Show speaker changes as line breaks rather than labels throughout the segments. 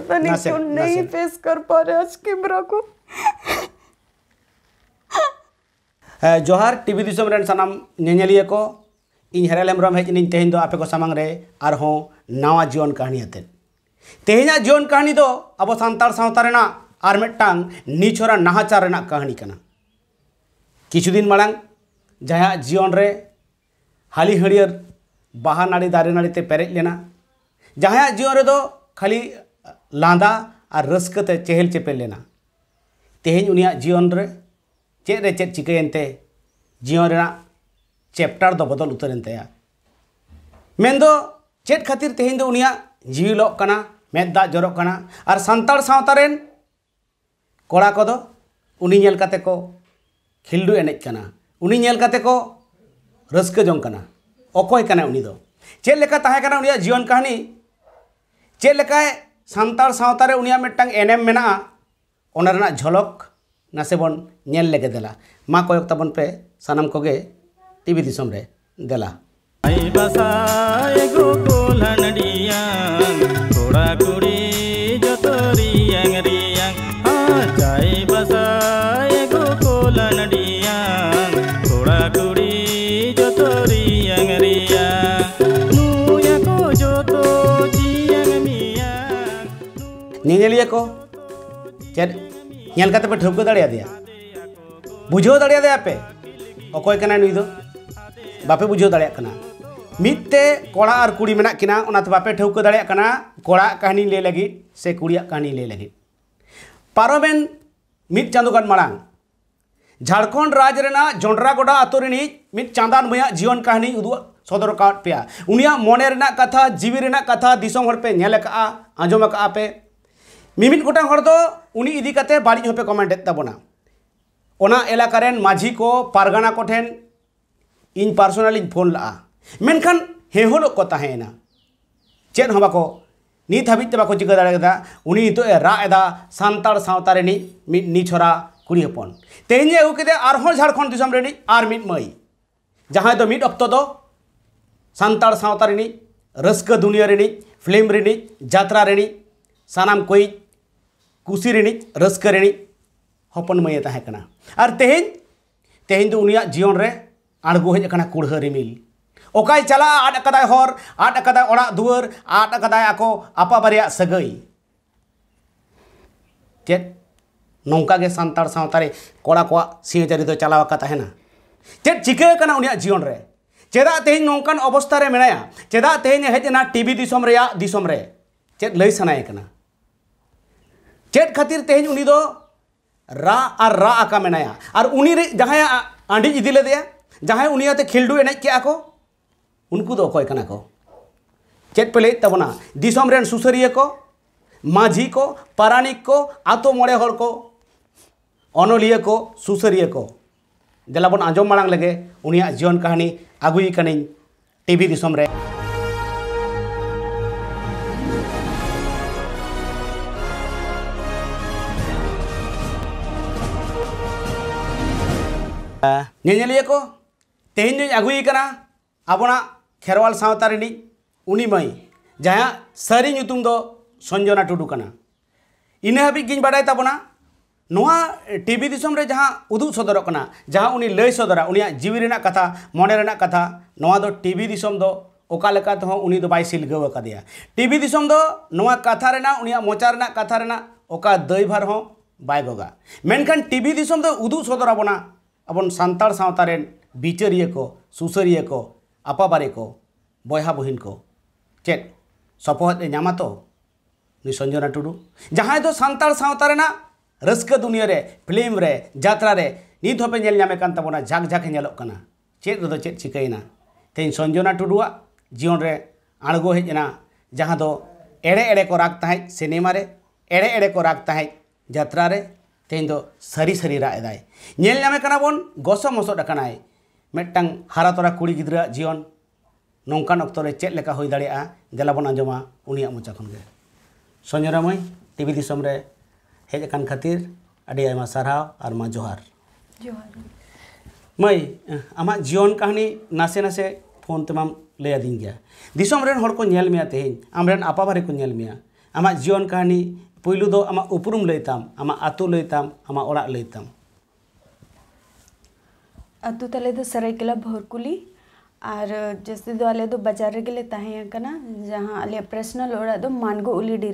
पता नहीं क्यों नहीं
फेस कर पा रहे आज कैमरा को
जोहार टीवी दिसम रेन सनाम नेनेलिया को इन हरेल हेम्ब्रम हेज इन तेहन आपे को सामंग रे हो नवा जीवन कहानी आते तेहना जीवन कहानी दो तो अब सानतार सावता रेना और मिट्टांग निछोरा नहाचार रेना कहानी कना दिन मांग जहाँ जीवन रे हाली हड़ियर बाहा नाड़ी दारे नाड़ी ते पेरेज लेना जहाँ जीवन रे दो तो खाली लादा और रसकते चेहल चेपेल लेना तेहेन उन जीवन रे चेद रे चेद जीवन रेना बदल उतरन तया मेन दो चेद खातिर तेहेन दो उनिया जीवलो दा जरो और संताल सावता रेन को दो उनी नेल काते को खिल्डु एनेज कना उनी को रसक जोंग कना ओकोय कना जीवन कहानी चेद ᱥᱟᱱᱛᱟᱲ ᱥᱟᱶᱛᱟ ᱨᱮ ᱩᱱᱤᱭᱟᱜ ᱢᱤᱫᱴᱟᱝ ᱮᱱᱮᱢ ᱢᱮᱱᱟᱜᱼᱟ ᱚᱱᱟ ᱨᱮᱱᱟᱜ ᱡᱷᱚᱞᱚᱠ ᱱᱟᱥᱮ ᱵᱚᱱ ᱧᱮᱞ ᱞᱮᱜᱮ ᱫᱮᱞᱟ ᱢᱟ ᱠᱚᱭᱚᱜ ᱛᱟᱵᱚᱱ ᱯᱮ ᱥᱟᱱᱟᱢ ᱠᱚᱜᱮ ᱴᱤᱵᱷᱤ ᱫᱤᱥᱚᱢ ᱨᱮ ᱫᱮᱞᱟ ᱟᱭ ᱵᱟᱥᱟᱭ ᱜᱚᱠᱚᱞ ᱦᱟᱱᱰᱤᱭᱟ ᱠᱚᱲᱟ ᱠᱩᱲᱤ ᱡᱚᱛᱚ ᱨᱤᱭᱟᱝ ᱨᱤ ᱧᱮᱞᱤᱭᱟᱹ ᱠᱚ ᱪᱮᱫ ᱧᱮᱞ ᱠᱟᱛᱮ ᱯᱮ ᱴᱷᱟᱹᱣᱠᱟᱹ ᱫᱟᱲᱮᱭᱟᱫᱮᱭᱟ ᱵᱩᱡᱷᱟᱹᱣ ᱫᱟᱲᱮᱭᱟᱫᱮᱭᱟ ᱯᱮ ᱚᱠᱚᱭ ᱠᱟᱱᱟᱭ ᱱᱩᱭ ᱫᱚ ᱵᱟᱯᱮ ᱵᱩᱡᱷᱟᱹᱣ ᱫᱟᱲᱮᱭᱟᱜ ᱠᱟᱱᱟ ᱢᱤᱫᱛᱮ ᱠᱚᱲᱟ ᱟᱨ ᱠᱩᱲᱤ ᱢᱮᱱᱟᱜ ᱠᱤᱱᱟ ᱚᱱᱟᱛᱮ ᱵᱟᱯᱮ ᱴᱷᱟᱹᱣᱠᱟᱹ ᱫᱟᱲᱮᱭᱟᱜ ᱠᱟᱱᱟ ᱠᱚᱲᱟᱜ ᱠᱟᱹᱦᱱᱤ ᱞᱟᱹᱭ ᱞᱟᱹᱜᱤᱫ ᱥᱮ ᱠᱩᱲᱤᱭᱟᱜ ᱠᱟᱹᱦᱱᱤ ᱞᱟᱹᱭ ᱞᱟᱹᱜᱤᱫ ᱯᱟᱨᱚᱢᱮᱱ ᱢᱤᱫ ᱪᱟᱸᱫᱳ ᱜᱟᱱ ᱢᱟᱲᱟᱝ झारखंड राज जोंडरा गोडा आतो मिद चांदान भैया जीवन कहानी उदू सदर का पे उनिया मन कथा जीवी कथा दिसम पे आजम पे ᱢᱤᱢᱤᱫ ᱜᱚᱴᱟᱝ ᱦᱚᱲ ᱫᱚ ᱩᱱᱤ ᱤᱫᱤ ᱠᱟᱛᱮ ᱵᱟᱹᱲᱤᱡ ᱦᱚᱸᱯᱮ ᱠᱚᱢᱮᱱᱴ ᱮᱫ ᱛᱟᱵᱚᱱᱟ ᱚᱱᱟ ᱮᱞᱟᱠᱟ ᱨᱮᱱ ᱢᱟᱹᱡᱷᱤ ᱠᱚ ᱯᱟᱨᱜᱟᱱᱟ ᱠᱚᱴᱷᱮᱱ ᱤᱧ ᱯᱟᱨᱥᱚᱱᱟᱞᱤᱧ ᱯᱷᱳᱱ ᱞᱟᱜᱼᱟ ᱢᱮᱱᱠᱷᱟᱱ ᱦᱮᱦᱚᱞᱚᱜ ᱠᱚ ᱛᱟᱦᱮᱸᱭᱮᱱᱟ ᱪᱮᱫ ᱦᱚᱸ ᱵᱟᱠᱚ ᱱᱤᱛ ᱦᱟᱹᱵᱤᱡ ᱛᱮ ᱵᱟᱠᱚ ᱪᱤᱠᱟᱹ ᱫᱟᱲᱮ ᱠᱟᱫᱟ ᱩᱱᱤ ᱱᱤᱛᱚᱜ ᱮ ᱨᱟᱜ ᱮᱫᱟ ᱥᱟᱱᱛᱟᱲ ᱥᱟᱶᱛᱟ ᱨᱤᱱᱤᱡ ᱢᱤᱫ ᱱᱤᱪᱷᱚᱨᱟ ᱠᱩᱲᱤ ᱦᱚᱯᱚᱱ ᱛᱮᱦᱮᱧ ᱟᱹᱜᱩ ᱠᱮᱫᱮ ᱟᱨᱦᱚᱸ ᱡᱷᱟᱲᱠᱷᱚᱸᱰ ᱫᱤᱥᱚᱢ ᱨᱤᱱᱤᱡ ᱟᱨ ᱢᱤᱫ ᱢᱟᱹᱭ ᱡᱟᱦᱟᱸᱭ ᱫᱚ ᱢᱤᱫ ᱚᱠᱛᱚ ᱫᱚ ᱥᱟᱱᱛᱟᱲ ᱥᱟᱶᱛᱟ ᱨᱤᱱᱤᱡ ᱨᱟᱹᱥᱠᱟᱹ ᱫᱩᱱᱤᱭᱟᱹ ᱨᱤᱱᱤᱡ ᱯᱷᱤᱞᱤᱢ ᱨᱤᱱᱤᱡ ᱡᱟᱛᱨᱟ ᱨᱤᱱᱤᱡ ᱥᱟᱱᱟᱢ ᱠᱚᱭᱤᱡ कुसी रेणिज रस्क हपन मई तहकना और तेहेन तेहेन तो उनिया जीवन आड़गू हजना कुड़ह रिमिल अकाय चला आदाय कदाय हर आट दुआर आदाय कदाय आपा बारे सगई चेत नौका के सानतार सावतारे को सीचारी तो चलाव का चेत चिका उन जीवन चेदा तेहेन नौकान अवस्था रे चेदा तेहेन हजना टीवी दिसम रे या चेत लई सनाय चेक खातिर तेज उन दो रा और रा आका मेनाया इदी लेदे जहाँ जहां उनी आते के उनकना को चेद पे ले तबना को माझी को पारानिक को आत मे को अनलिये को सुसरिये को जलाबन आजम मांग लगे उनिया जीवन कहानी आगुई टीवी दिसम नेलिया को तेहन आगुक अपना खेरवाल सावता उनी जहाँ सारी संजना टुडू इन हबिज बाड़ा ताबना टीवी रे जहाँ उदू सदर जहाँ उन लै सदरा उन जीवी कथा मने कथा नवा टीवी उनी बै बाई सिलगव कदिया टीवी कथा उन उनिया मोचा कथा रेना ओका दैभार हो टीवी उदू सदरा बना सानतारे विचारिया को सुसारिया को आपा बारे को बहा बहन को चेत सपोहत नामा तो नु संजना टुडू जहां तो सानतारे रस्क दुनिया रे, फिल्म रे, जात्रारे नितमें झाक झाकना चेद चे चिकाईना तेन संजना टुडू जीवन रे आड़गो हजना जहां एड़े एड़े को रागे सिनेमा रे एड़े एड़े को रागे जात्रारे तेज दो सारी सारी रागेदाबन गसो मसद मिट्टा हरा तोरा कुड़ी गिद्रा जीवन नौकान अक्तरे चेक हो दाड़ा आजमा उन मोचा खन संजय रामय टीवी दिसम रे हेजन खातिर अड़ी आमा और मा जोहार मई आम जीवन कहानी नासे नासे फोन तेमाम लैदी दिसम को तेज आमरेन आपा बारे को आम जीवन कहानी पैलो दो आम उपरूम लैताम आम आतु लैताम आम लैताम
आतु तले दो सरकला भरकुली और जैसे दो अले दो बाजार रेले तहेकना जहाँ अल पर्सनल दो मानगो उलीडी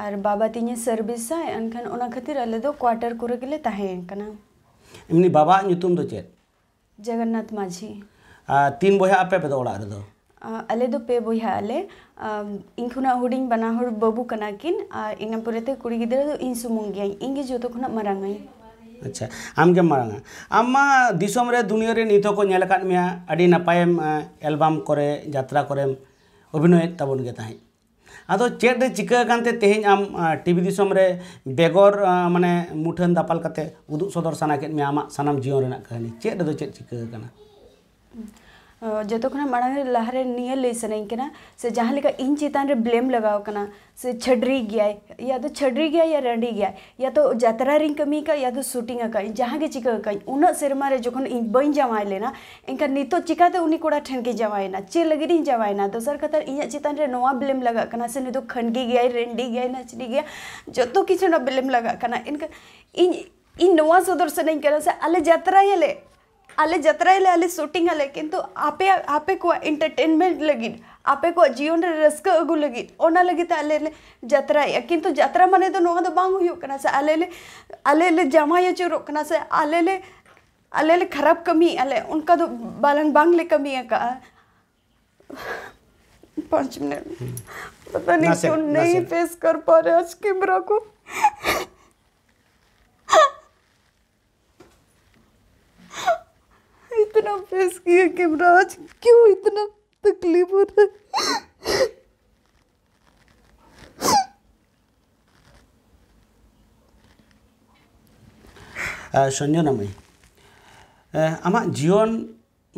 और बाबा तीन सर्विस एनखान उन खातिर अले दो को
बाबा चे
जगन्नाथ माझी
तीन बहे आपे पे दो
अले दो पे बया अले इन हुडिंग बना हर बाबू कना किन इन पुरेते कुड़ी गिदर दो इन सुमुंग गया इंगे जोतो खुना मरांगाई
अच्छा आम के मरांगा आमा दिसम रे दुनिया रे नितो को नेल काट मिया अडी नपायम एल्बम करे यात्रा करे अभिनय तबन गे ताहि ᱟᱫᱚ ᱪᱮᱫ ᱨᱮ ᱪᱤᱠᱟᱹ ᱟᱠᱟᱱᱛᱮ ᱛᱮᱦᱮᱧ ᱟᱢ ᱴᱤᱵᱷᱤ ᱫᱤᱥᱚᱢ ᱨᱮ ᱵᱮᱜᱚᱨ ᱢᱟᱱᱮ ᱢᱩᱴᱷᱟᱹᱱ ᱫᱟᱯᱟᱞ ᱠᱟᱛᱮ ᱩᱫᱩᱜ ᱥᱚᱫᱚᱨ ᱥᱟᱱᱟ ᱠᱮᱫ ᱢᱮᱭᱟ ᱟᱢᱟᱜ ᱥᱟᱱᱟᱢ ᱡᱤᱭᱚᱱ ᱨᱮᱱᱟᱜ ᱠᱟᱹᱦᱱᱤ ᱪᱮᱫ ᱨᱮᱫᱚ ᱪᱮᱫ ᱪᱤᱠᱟᱹ ᱟᱠᱟᱱᱟ
जो मांग लाहे निये लै सनाई से जहाँ इन चितान रे ब्लेम लगाओ करना से छड़ी गया या तो छड़ी गया या रंडी गया या तो जतरा रिंग कमी का या तो शूटिंग का जहाँ के चिका का उन सेरमा रे जखन इन बन जमाय लेना इनका नितो चिका तो उनी कोड़ा ठन के जमायना चे लगे इन जमायना दोसर तो कतर इन चितान रे नोवा ब्लेम लगा करना से नितो खनगी गया रेंडी गया नचड़ी गया जो तो किछु ना ब्लेम लगा करना इनका इन इन नवा सदर से नहीं करा से अले जतरा येले अले जत्रा अले शूटिंग अले कि आपे आपे को एंटरटेनमेंट लगे आपे को जीवन रस्क अगू लगे ओना लगे तो अले जत्रा कि जत्रा मन तो ना तो बांगना से अले अले अले जमा या चोर से अले ले अले ले खराब कमी अले उनका तो बालंग बांग ले कमी है का पांच मिनट
हम्म।
पता नहीं क्यों नहीं फेस कर पा रहे आज कैमरा को इतना फेस किया युवराज क्यों इतना तकलीफ हो रहा
है ᱥᱚᱧᱡᱚᱱᱟ ᱢᱟᱹᱭ ᱟᱢᱟᱜ ᱡᱤᱭᱚᱱ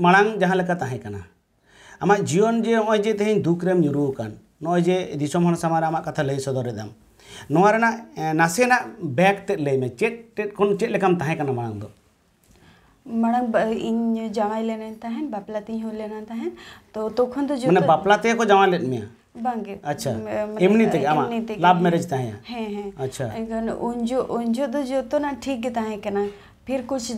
ᱢᱟᱲᱟᱝ ᱡᱟᱦᱟᱸ ᱞᱮᱠᱟ ᱛᱟᱦᱮᱸ ᱠᱟᱱᱟ ᱟᱢᱟᱜ ᱡᱤᱭᱚᱱ ᱡᱮ ᱱᱚᱜᱼᱚᱭ ᱡᱮ ᱛᱮᱦᱮᱧ ᱫᱩᱠ ᱨᱮᱢ ᱧᱩᱨᱩ ᱟᱠᱟᱱ ᱱᱚᱜᱼᱚᱭ ᱡᱮ ᱫᱤᱥᱚᱢ ᱦᱚᱲ ᱥᱟᱢᱟᱝ ᱨᱮ ᱟᱢᱟᱜ ᱠᱟᱛᱷᱟ ᱞᱟᱹᱭ ᱥᱚᱫᱚᱨ ᱮᱫᱟᱢ ᱱᱚᱣᱟ ᱨᱮᱱᱟᱜ ᱱᱟᱥᱮᱱᱟᱜ ᱵᱮᱠ ᱛᱮᱫ ᱞᱟᱹᱭ ᱢᱮ ᱪᱮᱫ ᱪᱮᱫ ᱠᱷᱚᱱ ᱪᱮᱫ ᱞᱮᱠᱟᱢ ᱛᱟᱦᱮᱸ ᱠᱟᱱᱟ ᱢᱟᱲᱟᱝ ᱫᱚ
ᱢᱟᱲᱟᱝ ᱤᱧ ᱡᱟᱶᱟᱭ ᱞᱮᱱᱟᱹᱧ ᱛᱟᱦᱮᱱ ᱵᱟᱯᱞᱟ ᱛᱤᱧ ᱦᱩᱭ ᱞᱮᱱᱟ ᱛᱟᱦᱮᱱ ᱛᱚ तोखन तो जो मैंने तो
बापला ते को जमा लेने में बांगे अच्छा एमनी ते आमा लाभ मैरिज ताहे
हैं हैं अच्छा उन जो उन जो तो जो तो ना ठीक गे ताहे कना फिर कुछ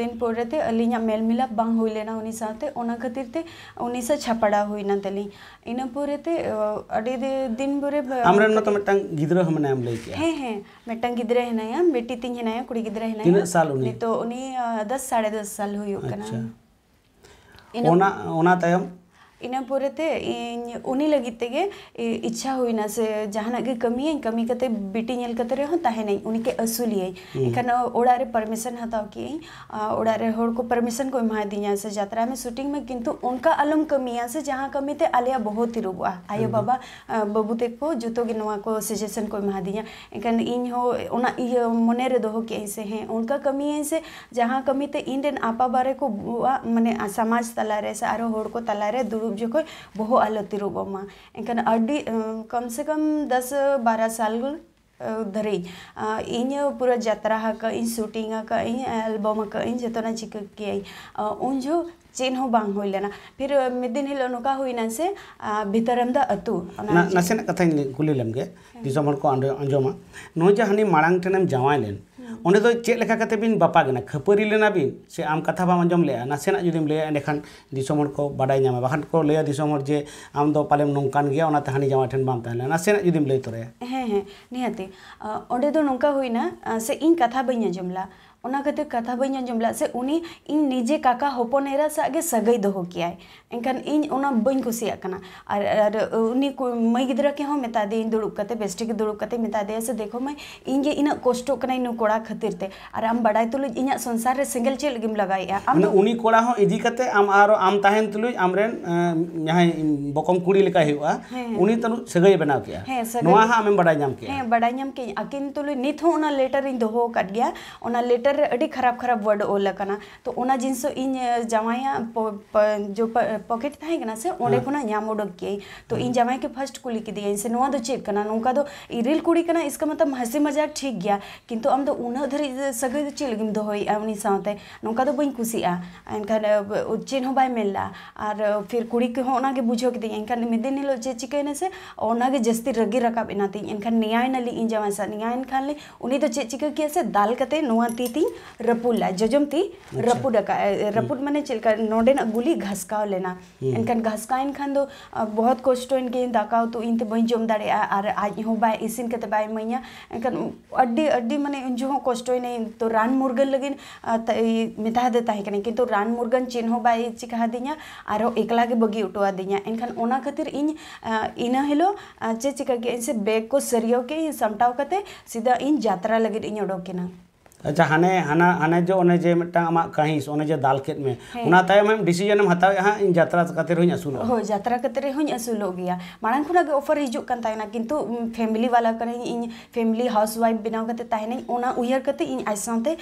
दिन पर अली मेल मिलाप बांग हुई लेना उनी साथे ओना खातिर ते उनी सा छापड़ा हुई ना तली इन पर अड़ी दिन पर हमरा न
तो मटंग गिदरा हमने हम ले किया हैं
हैं मटंग गिदरा है ना या बेटी तीन है ना या कुड़ी गिदरा है ना कितना साल उनी तो उनी 10 10.5 साल हुई होकना
अच्छा। ओना ओना तयम
इन पोरेते उनी लगी इच्छा होना से जहाना के कमी कमी कते बिटी नेल कते रे हो ताहने असुलिए इकन ओड़ा परमिशन हताव कि ओड़ा होड़ को परमिशन को इमा दिया से यात्रा में शूटिंग में किंतु उनका अलम कमिया से जहां कमी ते आलिया बहुत ही तिरुबा आयो बाबा बाबू ते को जतो के नवा को सजेशन को इमा दिया इकन इन हो ओना इय मने रे दोहो के ऐसे हैं उनका कमी है से जहां कमी ते इन आपा बारे को माने समाज तलारे से आरो होड़ को तलारे दुड़ ᱫᱚᱥ 12 ᱥᱟᱞ ᱜᱩᱞ ᱫᱷᱟᱨᱤ ᱤᱧ ᱯᱩᱨᱟᱹ ᱡᱟᱛᱨᱟ ᱦᱟᱠᱟ ᱤᱧ ᱥᱩᱴᱤᱝ ᱟᱠᱟ ᱤᱧ ᱮᱞᱵᱚᱢ ᱟᱠᱟ ᱤᱧ ᱡᱚᱛᱚᱱᱟ ᱪᱤᱠᱟᱹ ᱠᱮᱭᱟᱹᱧ ᱩᱱᱡᱚ चेन हो बांग होई लेना फिर मिदिन हिलो नुका हुई ना से भितरम दा अतु ना नसे
ना कथा कुली लम के दिसम हर को अंजोमा नो जे हनी माळांग टेनम जावाय लेन ᱚᱸᱰᱮ ᱫᱚ ᱪᱮᱫ ᱞᱮᱠᱟ ᱠᱟᱛᱮ ᱵᱤᱱ ᱵᱟᱯᱟᱜᱮᱱᱟ ᱠᱷᱟᱹᱯᱟᱹᱨᱤ ᱞᱮᱱᱟ ᱵᱤᱱ ᱥᱮ ᱟᱢ ᱠᱟᱛᱷᱟ ᱵᱟᱢ ᱟᱸᱡᱚᱢ ᱞᱮᱜᱼᱟ ᱱᱟᱥᱮᱱᱟᱜ ᱡᱩᱫᱤᱢ ᱞᱟᱹᱭᱟ ᱮᱸᱰᱮᱠᱷᱟᱱ ᱫᱤᱥᱚᱢ ᱦᱚᱲ ᱠᱚ ᱵᱟᱰᱟᱭ ᱧᱟᱢᱟ ᱵᱟᱠᱷᱟᱱ ᱠᱚ ᱞᱟᱹᱭᱟ ᱫᱤᱥᱚᱢ ᱦᱚᱲ ᱡᱮ ᱟᱢ ᱫᱚ ᱯᱟᱞᱮᱢ ᱱᱚᱝᱠᱟᱱ ᱜᱮᱭᱟ ᱚᱱᱟᱛᱮ ᱦᱟᱹᱱᱤ ᱡᱟᱶᱟᱭ ᱴᱷᱮᱱ ᱵᱟᱢ ᱛᱟᱦᱮᱸ ᱞᱮᱱᱟ ᱱᱟᱥᱮᱱᱟᱜ ᱡᱩᱫᱤᱢ ᱞᱟᱹᱭ ᱛᱚᱨᱟᱭᱟ
ᱦᱮᱸ ᱦᱮᱸ ᱱᱤᱦᱟᱹᱛᱤ ᱚᱸᱰᱮ ᱫᱚ ᱱᱚᱝᱠᱟ ᱦᱩᱭᱱᱟ ᱥᱮ ᱤᱧ ᱠᱟᱛᱷᱟ ᱵᱟᱹᱧ ᱟᱸᱡᱚᱢ ᱞᱟ उना खातिर तो कथा बी अंजमला से उन निजे काका हपनेरा सागे सगै दो किए एनखान इन उना बी कुसिया और, उनी को मई गिदरा के मता दिए दुड़ब करते बेस्टी के दुड़ब करते मता दिए से देखो मई इन गे इन कोड़ा खातिर ते और आम बड़ा तुल इन संसार रे सिंगल चे लगिम लगाए आम उनी
कोड़ा हो करते आम आर आम ताहन तुल आमरेन यहां बकम कुड़ी उनी तनु सगै बना के है बड़ा
बड़ा जाम तुल नित लेटर इन दो गया लेटर ट्विटर खराब खराब वर्ड ओल तो जिनस इन जमाइया जो पकेट थे से नाम हाँ। उडक तो इन हाँ। जमाई के फर्स्ट कुली की से तो चेकना नौका इरिल तो कुड़ी करना इसका मतलब हसी मजाक ठीक गया कि आम तो उन सग चलगिम दी साथ नौका बी कुसा एनखान चेन बै मिलला और फिर कुड़ी के बुझे कि एनखान मिदिन हिल चे चिकेने से जस्ती रगे रकाब एना एनखान नियाय नी इन सा नियाय खानी तो चे चिका से दाल कते ती रपूला जजमती रपूड रपूड मैंने चल नोडे गुली घसकाव लेना इनकन घसकाए खान दो बहुत कष्ट इनके दाका तो इनते बही जम दा और आज हूँ बै इसीन बै इमा इनकन मैंने उन जो कष्ट तो रान मुर्गन लगे मेहदे कि रान मुर्गन चेन बै चिकादी और एकला बगी उठोदी एनखान ओना खातिर इन इन हिलो चे चिका इनसे बैग को सरियो के सामटाव सीधा इन जात्रा लगे इन उडोकना
अच्छा हने हाँ हना हाँ हने हाँ जो जे मिटा कहीं सोने दाल के में उना ताय मैम डिसीजन हम हता यहां इन यात्रा खातिर हुई असुलो
हो यात्रा खातिर हुई असुलो गया मानन खुना के ऑफर हिजुक कन ताय वाला करे फेमिली हाउस वाइफ बिना कते ताय इन आइसनते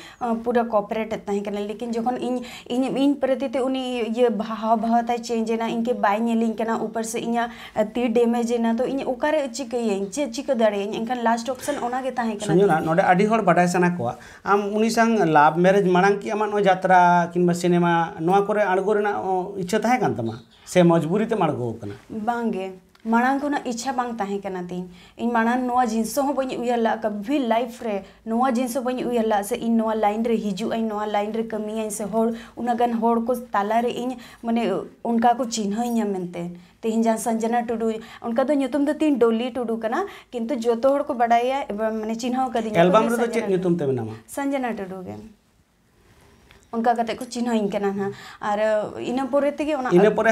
पूरा कोपरेट ताय लेकिन जो इन इन इन प्रति ते उनी भाव भावता चेंज ना इनके बाई ऊपर से इन ती डैमेज ना तो इन ओकर चिक ये चिक दड़े इनका लास्ट ऑप्शन उना
सना को आम उन्नीस लाभ मेरेज माड़ कि जतरा किंबा सिनेमा को आड़गो इच्छा तहे तमा से मजबूरी तेम आड़गो
बांगे माड़ को इच्छा बांग तीन मांग माड़ा जिनसों बी लाइफ रे जिनसों बी उल से इन लाइन रे हजूँ लाइन रे कमी से हो, उनगन हो को तालारे इन मने उनका को चिन्ह मेनते तेहन जहाँ संजना टुडू उनका दो तो नुतुम दो तो तीन डोली टुडू कना किंतु जो को बड़ाया माने चिन्ह कर एल्बम
तो
संजना टुडू गे उनका कते को और इना पोरे तेगे ओना इना पोरे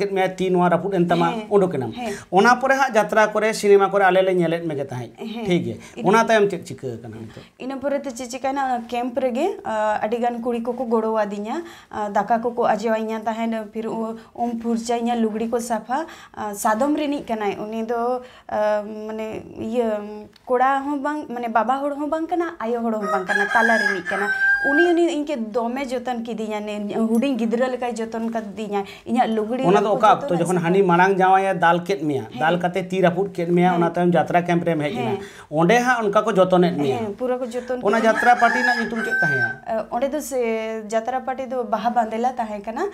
के तीन वार अपुट एंतमा ओंडो केना सिनेमा करे ठीक है ओना तायम चेक चिक कना तो
इना पोरे ते चिक दाका को को फिर ओम फुरचाइया लुगड़ी को साफा सादम रेनी कनाय उनी माने ये कोड़ा बाबा आयो तला ᱠᱟᱱᱟ ᱩᱱᱤ ᱩᱱᱤ ᱤᱧᱠᱮ ᱫᱚᱢᱮ ᱡᱚᱛᱚᱱ ᱠᱤᱫᱤᱧᱟ ᱦᱩᱰᱤᱧ ᱜᱤᱫᱽᱨᱟᱹ ᱞᱮᱠᱟᱭ ᱡᱚᱛᱚᱱ ᱠᱟᱫᱤᱧᱟ ᱤᱧᱟᱹᱜ
ᱞᱩᱜᱽᱲᱤ ᱚᱱᱟ ᱫᱚ ᱚᱠᱟ ᱚᱠᱛᱚ ᱡᱚᱠᱷᱚᱱ ᱦᱟᱹᱱᱤ ᱢᱟᱲᱟᱝ ᱡᱟᱶᱟᱭᱮ ᱫᱟᱞ ᱠᱮᱫ ᱢᱮᱭᱟ ᱫᱟᱞ ᱠᱟᱛᱮ ᱛᱤ ᱨᱟᱹᱯᱩᱫ ᱠᱮᱫ ᱢᱮᱭᱟ ᱚᱱᱟ ᱛᱟᱭᱚᱢ ᱡᱟᱛᱨᱟ ᱠᱮᱢᱯ ᱨᱮᱢ ᱦᱮᱡ ᱮᱱᱟ ᱚᱸᱰᱮ ᱦᱟᱸᱜ ᱚᱱᱠᱟ ᱠᱚ ᱡᱚᱛᱚᱱᱮᱫ ᱢᱮᱭᱟ ᱯᱩᱨᱟᱹ ᱠᱚ ᱡᱚᱛᱚᱱ ᱚᱱᱟ ᱡᱟᱛᱨᱟ ᱯᱟᱴᱤ ᱨᱮᱱᱟᱜ ᱧᱩᱛᱩᱢ ᱪᱮᱫ ᱛᱟᱦᱮᱸᱭᱟ
ᱚᱸᱰᱮ ᱫᱚ ᱡᱟᱛᱨᱟ ᱯᱟᱴᱤ ᱫᱚ ᱵᱟᱦᱟ ᱵᱟᱸᱫᱮᱞᱟ ᱛᱟᱦᱮᱸ ᱠᱟᱱᱟ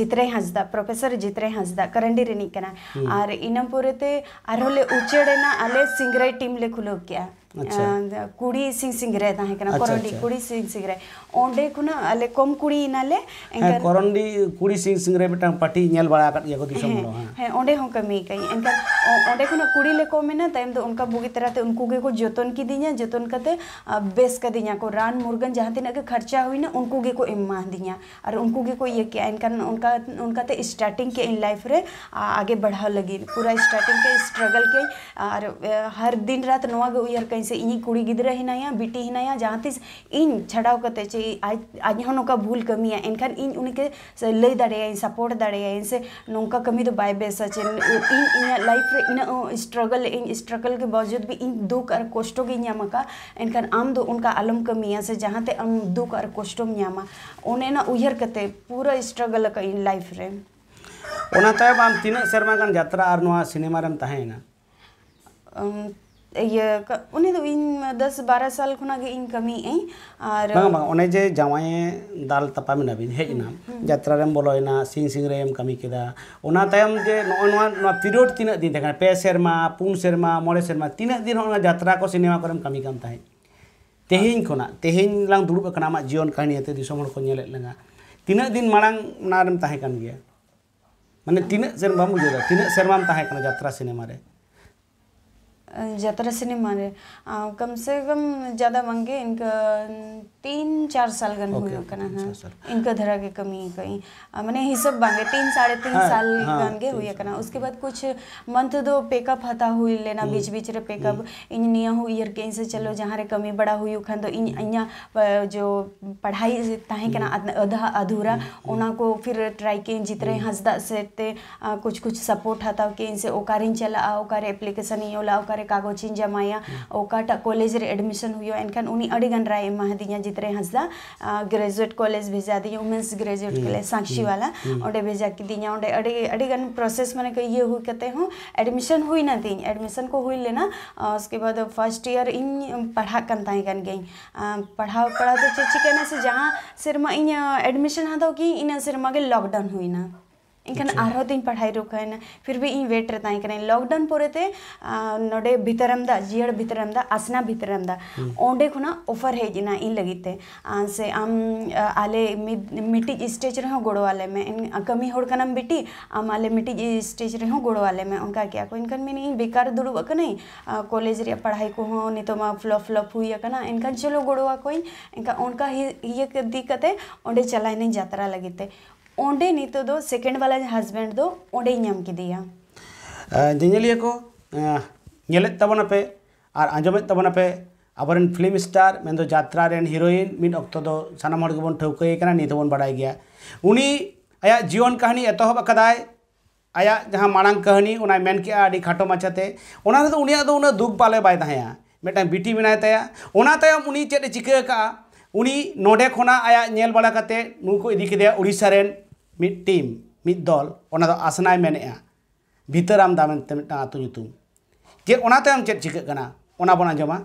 ᱡᱤᱛᱨᱮ ᱦᱟᱸᱥᱫᱟ ᱯᱨᱚᱯᱷᱮᱥᱚᱨ ᱡᱤᱛᱨᱮ ᱦᱟᱸᱥᱫᱟ ᱠᱟᱨᱟᱱᱰᱤ ᱨᱤᱱᱤᱡ ᱠᱟᱱᱟ ᱟᱨ ᱤᱱᱟᱹ ᱯᱚᱨᱮᱛᱮ ᱟᱨᱦᱚᱸ ᱞᱮ ᱩᱪᱟᱹᱲᱮᱱᱟ ᱟᱞᱮ ᱥᱤᱝᱨᱟᱹᱭ ᱴᱤᱢ ᱞᱮ ᱠᱷᱩᱞᱟᱹᱣ ᱠᱮᱜᱼᱟ अच्छा।, अच्छा, अच्छा। कुड़ी सिंग सिंग हाँ, कुड़ी सिंग सिंग हाँ। ओंडे कुना अले कम कुड़ी
कुड़ी सिंग नेल ये को दिसम
हां ओंडे हो कमी कई ओंडे कुना कुड़ी ले को तो उनका बुगी तरह ते उनको के को जतन की दिया जतन कते बेस का दिया को रान मुर्गन जहां तीन के खर्चा हुई ना उनको के को दिया और उनको के को ये के उनका उनका ते स्टार्टिंग के इन लाइफ रे आगे बढ़ा लगी पूरा स्टार्टिंग के स्ट्रगल के और हर दिन रात नोआ के उयर कई ᱛᱤᱥ ᱤᱧᱤᱡ ᱠᱩᱲᱤ ᱜᱤᱫᱽᱨᱟᱹ ᱦᱮᱱᱟᱭᱟ ᱵᱤᱴᱤ ᱦᱮᱱᱟᱭᱟ ᱡᱟᱦᱟᱸ ᱛᱤᱥ ᱤᱧ ᱪᱷᱟᱰᱟᱣ ᱠᱟᱛᱮ ᱪᱮ ᱟᱡ ᱦᱚᱸ ᱱᱚᱝᱠᱟ ᱵᱷᱩᱞ ᱠᱟᱹᱢᱤᱭᱟ ᱮᱱᱠᱷᱟᱱ ᱤᱧ ᱩᱱᱤ ᱞᱟᱹᱭ ᱫᱟᱲᱮᱭᱟᱹᱧ ᱥᱟᱯᱳᱨᱴ ᱫᱟᱲᱮᱭᱟᱹᱧ ᱥᱮ ᱱᱚᱝᱠᱟ ᱠᱟᱹᱢᱤ ᱫᱚ ᱵᱟᱭ ᱵᱮᱥᱟ ᱪᱮ ᱤᱧ ᱤᱧᱟᱹᱜ ᱞᱟᱭᱤᱯᱷ ᱨᱮ ᱤᱱᱟᱹᱜ ᱥᱴᱨᱟᱜᱚᱞ ᱤᱧ ᱥᱴᱨᱟᱜᱚᱞ के बावजूद भी इन दुख और कष्ट ᱜᱮ ᱧᱟᱢ ᱟᱠᱟ ᱮᱱᱠᱷᱟᱱ ᱟᱢ ᱫᱚ ᱚᱱᱠᱟ ᱟᱞᱚᱢ ᱠᱟᱹᱢᱤᱭᱟ ᱥᱮ ᱡᱟᱦᱟᱸᱛᱮ ᱟᱢ ᱫᱩᱠ ᱟᱨ ᱠᱚᱥᱴᱚᱢ ᱧᱟᱢᱟ ᱚᱱᱮ ᱚᱱᱟ ᱩᱭᱦᱟᱹᱨ ᱠᱟᱛᱮ ᱯᱩᱨᱟᱹ ᱥᱴᱨᱟᱜᱚᱞ ᱟᱠᱟ ᱤᱧ ᱞᱟᱭᱤᱯᱷ ᱨᱮ
ᱚᱱᱟ ᱛᱟᱭᱚᱢ ᱟᱢ ᱛᱤᱱᱟᱹᱜ ᱥᱮᱨᱢᱟ ᱜᱟᱱ ᱡᱟᱛᱨᱟ ᱟᱨ ᱱᱚᱣᱟ ᱥᱤᱱᱮᱢᱟ ᱨᱮᱢ ᱛᱟᱦᱮᱸᱭᱮᱱᱟ
तो हाँ,
जे जवाए दाल तपा मेना हजना हम्म, हम्म। जत्रारे बोलोना सिंग सिंग रेम कमी के तो जे पीरियड तीन दिन थे पे सेमा पुन सेमा मोड़े सेमा तीना दिन जत्रा को सिनेमा को कमी तेहन खा तेहन लंग दुर्ब जीवन कहानी लगा तीना दिन मांग मेरे मान तीना बुझे तीना सेमा जत्रा सिनेमा
ज़्यादा सिनेमा कम से कम ज़्यादा मांगे इनका तीन चार साल गन okay, हुए कना हाँ। इनका धरा के कमी कहीं हाँ, मैंने हिसाब बांगे तीन साढ़े तीन हाँ, साल हाँ, गन के हुए कना उसके बाद कुछ मंथ दो पेकअप हता हुई लेना हम्म, बीच बीच रे पेकअप इंजनिया हुई यार कहीं से चलो हम्म। जहाँ रे कमी बड़ा हुई खान तो इया हम्म। जो पढ़ाई ताहे कना अधा अधूरा ओना को फिर ट्राई के जित रहे हंसदा से ते कुछ कुछ सपोर्ट हता के इनसे ओकारिन चला ओकारे एप्लीकेशन योला ओकारे कागज जमाया ओकाटा कॉलेज रे एडमिशन हुई एनखान उनी अड़ी गन राय महदिया भित्र हंसदा ग्रेजुएट कॉलेज भेजा the women's graduate college Sakshi वाला और भेजा कि अडी और प्रोसेस मैंने ये हुई कहते हूँ एडमिशन हुई ना दी एडमिशन को हुई लेना उसके बाद फर्स्ट ईयर इन पढ़ा कन कन गई पढ़ा पढ़ा तो चेची कहना से जहाँ सिरमा इन एडमिशन हदो कि इन सिरमा के लॉकडाउन हुई ना इनकन आरो दिन पढ़ाई रुक है फिर भी इन वेट रहता है इनकन लॉकडाउन पूरे थे नोडे भीतर दा जीर भितरम हम दा असना भीतर दा हम्म। ओंडे खुना ऑफर है जी इन लगी थे आंसे आम आले मिट्टी स्टेज रहो गोड़ वाले में इन कमी होड़ कन बिटी आम आले मिट्टी स्टेज रहो गोड़ वाले में उनका क्या को इनकन मैंने इन बेकार दुरुब अक नहीं कॉलेज रिया पढ़ाई को हो नहीं तो माँ फ्लॉप फ्लॉप हुई अक ना इनकन चलो गोड़वा कोई इनका उनका ही ये दिक्कत है ओंडे चलाई नहीं यात्रा लगी थे ओंडे नीतो दो सेकंड वाला हस्बैंड दो ओंडे नियम की दिया
जिंजलिये को नियलत तबना पे और आंजोमे तबना पे अबर इन फिल्म स्टार में दो रेन हीरोइन मीन अक्तो दो साना मर्ग बोन ठोको ये करना नीतो बोन बढ़ाई गया उन्हीं आया जीवन कहानी ऐतो हो बकदाई आया जहाँ मांग कहानी उन्हें मैन के आड़ी खाटो मचाते उन्हें तो उन्हें तो उन्हें दुख पाले बाय दाया मेटा बीटी बनाया तया उन्हें तया उन्हीं चले चिके का उन्हीं खोना आया नेल बड़ा कते नूको इधी के उड़ीसा रेन मिड टीम मिड दल ओना दो आसनाय मेनेआ भितराम चेक चिक गना ओना बना जमा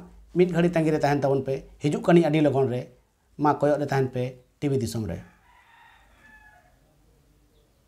घड़ी तंगी रे तहन तबन पे हिजु कनी अडी लगन रे मा कोयो पे टीवी दिसम रे